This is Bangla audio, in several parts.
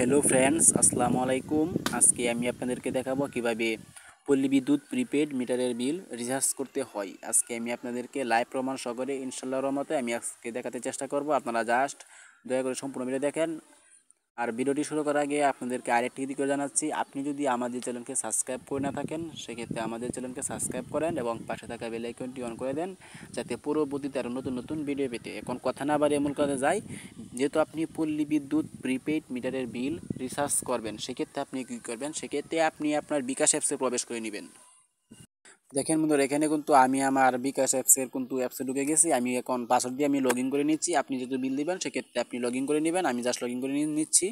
হ্যালো ফ্রেন্ডস আসসালামু আলাইকুম আজকে আমি আপনাদেরকে দেখাবো কিভাবে পল্লী বিদ্যুৎ প্রিপেড মিটারের বিল রিচার্জ করতে হয় আজকে আমি আপনাদেরকে লাইভ প্রমাণ সহকারে ইনশাল্লাহ রহমতে আমি আজকে দেখাতে চেষ্টা করব আপনারা জাস্ট দয়া করে সম্পূর্ণ মিলে দেখেন আর ভিডিওটি শুরু করার আগে আপনাদেরকে আরেকটি দিকে জানাচ্ছি আপনি যদি আমাদের চ্যানেলকে সাবস্ক্রাইব করে না থাকেন সেক্ষেত্রে আমাদের চ্যানেলকে সাবস্ক্রাইব করেন এবং পাশে থাকা বেলাইকনটি অন করে দেন যাতে পরবর্তীতে আরও নতুন নতুন ভিডিও পেতে এখন কথা না বাড়ি এমন কাজে যায় যেহেতু আপনি পল্লী বিদ্যুৎ প্রিপেইড মিটারের বিল রিচার্জ করবেন সেক্ষেত্রে আপনি কী করবেন সেক্ষেত্রে আপনি আপনার বিকাশ অ্যাপসে প্রবেশ করে নেবেন দেখেন বন্ধুরা এখানে কিন্তু আমি আমার বিকাশ অ্যাপসের কিন্তু অ্যাপসে ঢুকে গেছি আমি এখন পাসওয়ার্ড দিয়ে আমি লগ করে নিচ্ছি আপনি যেহেতু বিল দেবেন সেক্ষেত্রে আপনি লগ করে নেবেন আমি জাস্ট লগ করে নিচ্ছি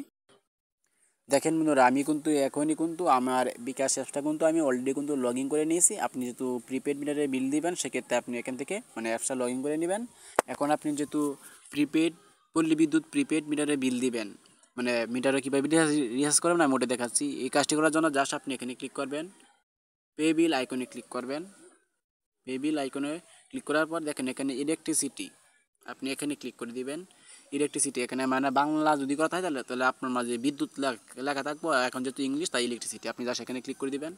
দেখেন বন্ধুরা আমি কিন্তু এখনই কিন্তু আমার বিকাশ অ্যাপসটা কিন্তু আমি অলরেডি কিন্তু লগ করে নিয়েছি আপনি যেহেতু প্রিপেড মিটারে বিল দিবেন সেক্ষেত্রে আপনি এখান থেকে মানে অ্যাপসটা লগ করে নেবেন এখন আপনি যেহেতু প্রিপেড পল্লী বিদ্যুৎ প্রিপেড মিটারে বিল দিবেন মানে মিটারে কীভাবে রিচার্জ করবেন আমি ওটা দেখাচ্ছি এই কাজটি করার জন্য জাস্ট আপনি এখানে ক্লিক করবেন পে বিল আইকনে ক্লিক করবেন পে বিল আইকনে ক্লিক করার পর দেখেন এখানে ইলেকট্রিসিটি আপনি এখানে ক্লিক করে দিবেন ইলেকট্রিসিটি এখানে মানে বাংলা যদি কথা হয় তাহলে তাহলে আপনার মাঝে বিদ্যুৎ লেখা থাকবো এখন যেহেতু ইংলিশ তাই ইলেকট্রিসিটি আপনি যা সেখানে ক্লিক করে দিবেন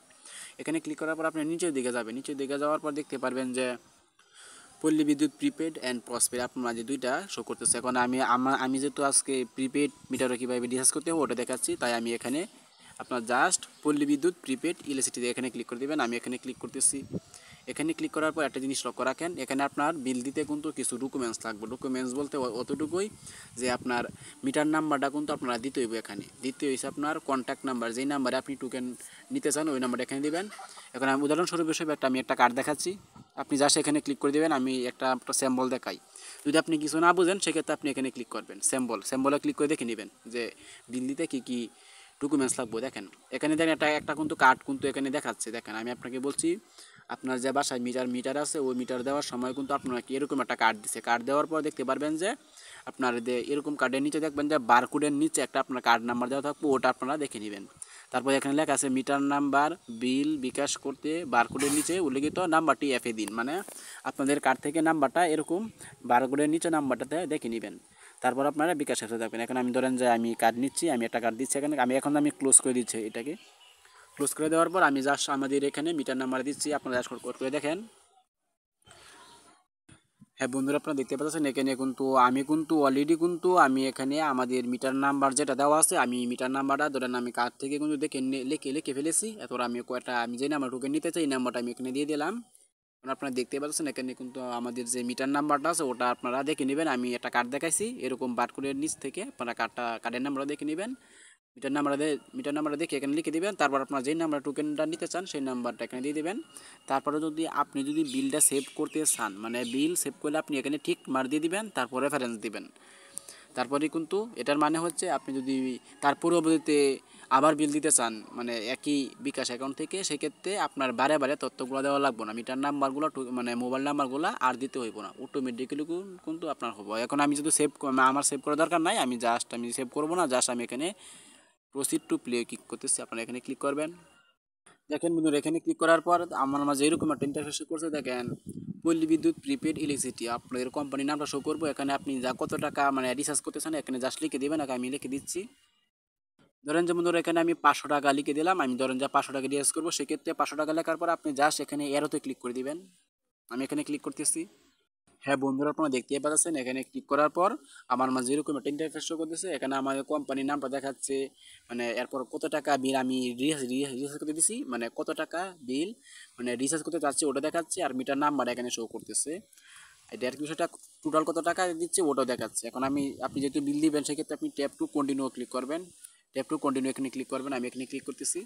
এখানে ক্লিক করার পর আপনি নিচের দিকে যাবেন নিচের দিকে যাওয়ার পর দেখতে পারবেন যে পল্লী বিদ্যুৎ প্রিপেড অ্যান্ড পসপেড আপনার মাঝে দুইটা শো করতেছে এখন আমি আমার আমি যেহেতু আজকে প্রিপেড মিটারও কীভাবে ডিসচার্জ করতে হবে ওটা দেখাচ্ছি তাই আমি এখানে আপনার জাস্ট পল্লী বিদ্যুৎ প্রিপেড ইলেকট্রিসিটি এখানে ক্লিক করে দেবেন আমি এখানে ক্লিক করতেছি এখানে ক্লিক করার পর একটা জিনিস লক্ষ্য রাখেন এখানে আপনার বিল দিতে কিন্তু কিছু ডকুমেন্টস লাগবে ডকুমেন্টস বলতে অতটুকুই যে আপনার মিটার নাম্বারটা কিন্তু আপনারা দিতে হইব এখানে দিতে হয়েছে আপনার কন্ট্যাক্ট নাম্বার যেই নাম্বারে আপনি টোকেন নিতে চান ওই নাম্বারটা এখানে দেবেন এখন আমি উদাহরণস্বরূপ হিসেবে একটা আমি একটা কার্ড দেখাচ্ছি আপনি জাস্ট এখানে ক্লিক করে দেবেন আমি একটা একটা স্যাম্বল দেখাই যদি আপনি কিছু না বুঝেন সেক্ষেত্রে আপনি এখানে ক্লিক করবেন স্যাম্বল স্যাম্বলে ক্লিক করে দেখে নেবেন যে বিল দিতে কী কী ডকুমেন্টস লাগবো দেখেন এখানে দেখেন একটা একটা কিন্তু কার্ড কিন্তু এখানে দেখাচ্ছে দেখেন আমি আপনাকে বলছি আপনার যে বাসায় মিটার মিটার আছে ওই মিটার দেওয়ার সময় কিন্তু আপনাকে এরকম একটা কার্ড দিচ্ছে কার্ড দেওয়ার পর দেখতে পারবেন যে আপনার যে এরকম কার্ডের নিচে দেখবেন যে বারকোডের নিচে একটা আপনার কার্ড নাম্বার দেওয়া থাকবে ওটা আপনারা দেখে নেবেন তারপর এখানে লেখা আছে মিটার নাম্বার বিল বিকাশ করতে বারকোডের নিচে উল্লেখিত নাম্বারটি এফে দিন মানে আপনাদের কার্ড থেকে নাম্বারটা এরকম বারকোডের নিচে নাম্বারটাতে দেখে নেবেন তারপর আপনারা বিকাশ অ্যাপসে থাকবেন এখন আমি ধরেন যে আমি কার্ড নিচ্ছি আমি একটা কার্ড দিচ্ছি এখানে আমি এখন আমি ক্লোজ করে দিচ্ছি এটাকে ক্লোজ করে দেওয়ার পর আমি জাস্ট আমাদের এখানে মিটার নাম্বার দিচ্ছি আপনারা জাস্ট কোড করে দেখেন হ্যাঁ বন্ধুরা আপনারা দেখতে পাচ্ছেন এখানে কিন্তু আমি কিন্তু অলরেডি কিন্তু আমি এখানে আমাদের মিটার নাম্বার যেটা দেওয়া আছে আমি মিটার নাম্বারটা ধরেন আমি কার্ড থেকে কিন্তু দেখে লিখে লিখে ফেলেছি এরপর আমি কয়েকটা আমি যে নাম্বার ঢুকে নিতে চাই এই নাম্বারটা আমি এখানে দিয়ে দিলাম আপনারা দেখতে পাচ্ছেন এখানে কিন্তু আমাদের যে মিটার নাম্বারটা আছে ওটা আপনারা দেখে নেবেন আমি একটা কার্ড দেখাইছি এরকম বারকোডের নিচ থেকে আপনারা কার্ডটা কার্ডের নাম্বারটা দেখে নেবেন মিটার নাম্বার মিটার নাম্বারটা দেখে এখানে লিখে দেবেন তারপর আপনার যেই নাম্বার টোকেনটা নিতে চান সেই নাম্বারটা এখানে দিয়ে দেবেন তারপরে যদি আপনি যদি বিলটা সেভ করতে চান মানে বিল সেভ করলে আপনি এখানে ঠিক মার দিয়ে দিবেন তারপর রেফারেন্স দিবেন তারপরে কিন্তু এটার মানে হচ্ছে আপনি যদি তার পূর্ববর্তীতে আবার বিল দিতে চান মানে একই বিকাশ অ্যাকাউন্ট থেকে সেক্ষেত্রে আপনার বারে বারে তথ্যগুলো দেওয়া লাগবে না মিটার নাম্বারগুলো মানে মোবাইল নাম্বারগুলো আর দিতে হইব না অটোমেটিক্যালি কিন্তু আপনার হবো এখন আমি যদি সেভ আমার সেভ করার দরকার নাই আমি জাস্ট আমি সেভ করবো না জাস্ট আমি এখানে প্রসিড টু প্লে ক্লিক করতেছি আপনারা এখানে ক্লিক করবেন দেখেন বন্ধুর এখানে ক্লিক করার পর আমার মাঝে এরকম একটা ইন্টারফেস করছে দেখেন পল্লী বিদ্যুৎ প্রিপেড ইলেকট্রিসিটি আপনাদের কোম্পানির নামটা শো করবো এখানে আপনি যা কত টাকা মানে রিচার্জ করতে চান এখানে জাস্ট লিখে দেবেন আমি লিখে দিচ্ছি ধরেন যেমন ধরো এখানে আমি পাঁচশো টাকা লিখে দিলাম আমি ধরেন যা পাঁচশো টাকা রিয়াজ করবো সেক্ষেত্রে পাঁচশো টাকা লেখার পর আপনি জাস্ট এখানে এরোতে ক্লিক করে দিবেন আমি এখানে ক্লিক করতেছি হ্যাঁ বন্ধুরা আপনারা দেখতে পাচ্ছেন এখানে ক্লিক করার পর আমার মাঝে এরকম একটা ইন্টারফেস শো করতেছে এখানে আমার কোম্পানির নামটা দেখাচ্ছে মানে এরপর কত টাকা বিল আমি রিচার্জ করতে দিছি মানে কত টাকা বিল মানে রিচার্জ করতে চাচ্ছি ওটা দেখাচ্ছে আর মিটার নাম্বার এখানে শো করতেছে এটার বিষয়টা টোটাল কত টাকা দিচ্ছে ওটাও দেখাচ্ছে এখন আমি আপনি যেহেতু বিল দিবেন সেক্ষেত্রে আপনি ট্যাপ টু কন্টিনিউ ক্লিক করবেন ট্যাপ টু কন্টিনিউ এখানে ক্লিক করবেন আমি এখানে ক্লিক করতেছি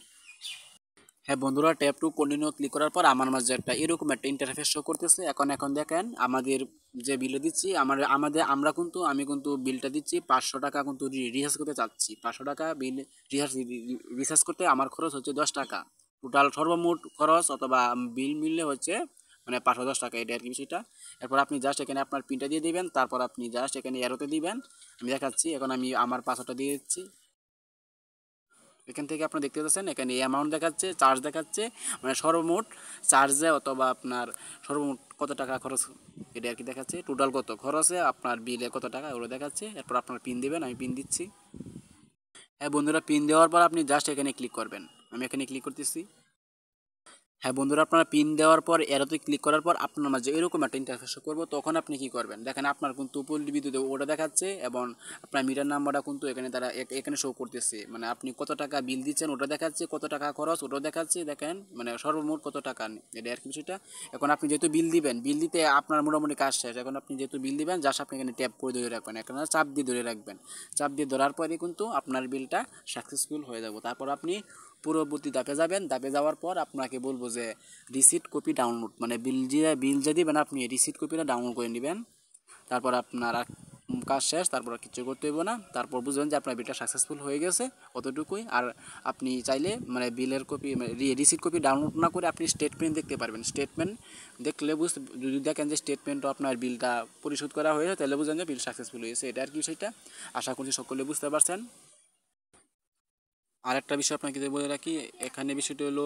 হ্যাঁ বন্ধুরা ট্যাপ টু কন্টিনিউ ক্লিক করার পর আমার মাঝে একটা এরকম একটা ইন্টারফেস শো করতেছে এখন এখন দেখেন আমাদের যে বিলে দিচ্ছি আমার আমাদের আমরা কিন্তু আমি কিন্তু বিলটা দিচ্ছি পাঁচশো টাকা কিন্তু রিচার্জ করতে চাচ্ছি পাঁচশো টাকা বিল রিচার্জ রিচার্জ করতে আমার খরচ হচ্ছে দশ টাকা টোটাল সর্বমোট খরচ অথবা বিল মিললে হচ্ছে মানে পাঁচশো দশ টাকা এটা আর কি বিষয়টা এরপর আপনি জাস্ট এখানে আপনার পিনটা দিয়ে দিবেন তারপর আপনি জাস্ট এখানে এরোতে দিবেন আমি দেখাচ্ছি এখন আমি আমার পাঁচশোটা দিয়ে দিচ্ছি এখান থেকে আপনারা দেখতে পাচ্ছেন এখানে এই অ্যামাউন্ট দেখাচ্ছে চার্জ দেখাচ্ছে মানে সর্বমোট চার্জে অথবা আপনার সর্বমোট কত টাকা খরচ এটা আর কি দেখাচ্ছে টোটাল কত খরচে আপনার বিলে কত টাকা ওগুলো দেখাচ্ছে এরপর আপনার পিন দেবেন আমি পিন দিচ্ছি হ্যাঁ বন্ধুরা পিন দেওয়ার পর আপনি জাস্ট এখানে ক্লিক করবেন আমি এখানে ক্লিক করতেছি হ্যাঁ বন্ধুরা আপনারা পিন দেওয়ার পর এরাতে ক্লিক করার পর আপনার মাঝে এরকম একটা ইন্টারফেস করবো তখন আপনি কি করবেন দেখেন আপনার কিন্তু পল্লী বিদ্যুৎ ওটা দেখাচ্ছে এবং আপনার মিটার নাম্বারটা কিন্তু এখানে তারা এখানে শো করতেছে মানে আপনি কত টাকা বিল দিচ্ছেন ওটা দেখাচ্ছে কত টাকা খরচ ওটাও দেখাচ্ছে দেখেন মানে সর্বমোট কত টাকা এটা আর কিছুটা এখন আপনি যেহেতু বিল দিবেন বিল দিতে আপনার মোটামুটি কাজ শেষ এখন আপনি যেহেতু বিল দিবেন জাস্ট আপনি এখানে ট্যাপ করে ধরে রাখবেন এখানে চাপ দিয়ে ধরে রাখবেন চাপ দিয়ে ধরার পরে কিন্তু আপনার বিলটা সাকসেসফুল হয়ে যাবো তারপর আপনি পূর্ববর্তী ধাপে যাবেন ধাপে যাওয়ার পর আপনাকে বলবো যে রিসিট কপি ডাউনলোড মানে বিল যে বিল যে দেবেন আপনি রিসিট কপিটা ডাউনলোড করে নেবেন তারপর আপনার কাজ শেষ তারপর কিছু করতে হইব না তারপর বুঝবেন যে আপনার বিলটা সাকসেসফুল হয়ে গেছে অতটুকুই আর আপনি চাইলে মানে বিলের কপি মানে রিসিট কপি ডাউনলোড না করে আপনি স্টেটমেন্ট দেখতে পারবেন স্টেটমেন্ট দেখলে বুঝতে যদি দেখেন যে স্টেটমেন্টও আপনার বিলটা পরিশোধ করা হয়েছে তাহলে বুঝবেন যে বিল সাকসেসফুল হয়েছে এটা আর কি সেটা আশা করছি সকলে বুঝতে পারছেন আর একটা বিষয় আপনাকে বলে রাখি এখানে বিষয়টা হলো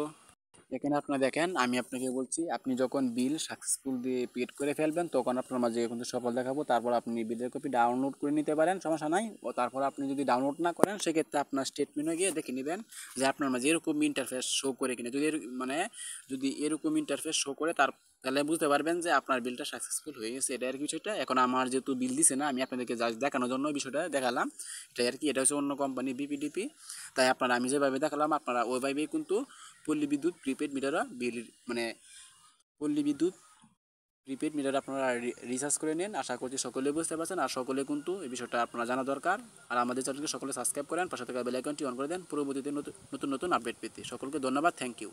এখানে আপনারা দেখেন আমি আপনাকে বলছি আপনি যখন বিল সাকসেসফুল দিয়ে পেড করে ফেলবেন তখন আপনার মাঝে কিন্তু সফল দেখাবো তারপর আপনি বিলের কপি ডাউনলোড করে নিতে পারেন সমস্যা নাই ও তারপর আপনি যদি ডাউনলোড না করেন সেক্ষেত্রে আপনার স্টেটমেন্টে গিয়ে দেখে নেবেন যে আপনার মাঝে এরকম ইন্টারফেস শো করে কিনা যদি মানে যদি এরকম ইন্টারফেস শো করে তার তাহলে বুঝতে পারবেন যে আপনার বিলটা সাকসেসফুল হয়ে গেছে এটা আর বিষয়টা এখন আমার যেহেতু বিল দিছে না আমি আপনাদেরকে জাস্ট দেখানোর জন্য বিষয়টা দেখালাম এটা আর কি এটা হচ্ছে অন্য কোম্পানি বিপিডিপি তাই আপনারা আমি যেভাবে দেখালাম আপনারা ওইভাবেই কিন্তু পল্লী বিদ্যুৎ প্রিপেড মিটারও বিল মানে পল্লী বিদ্যুৎ প্রিপেড মিটার আপনারা রিচার্জ করে নিন আশা করছি সকলে বুঝতে পারছেন আর সকলে কিন্তু এই বিষয়টা আপনারা জানা দরকার আর আমাদের চ্যানেলকে সকলে সাবস্ক্রাইব করেন পাশে থাকা বেলাইকনটি অন করে দেন পরবর্তীতে নতুন নতুন আপডেট পেতে সকলকে ধন্যবাদ থ্যাংক ইউ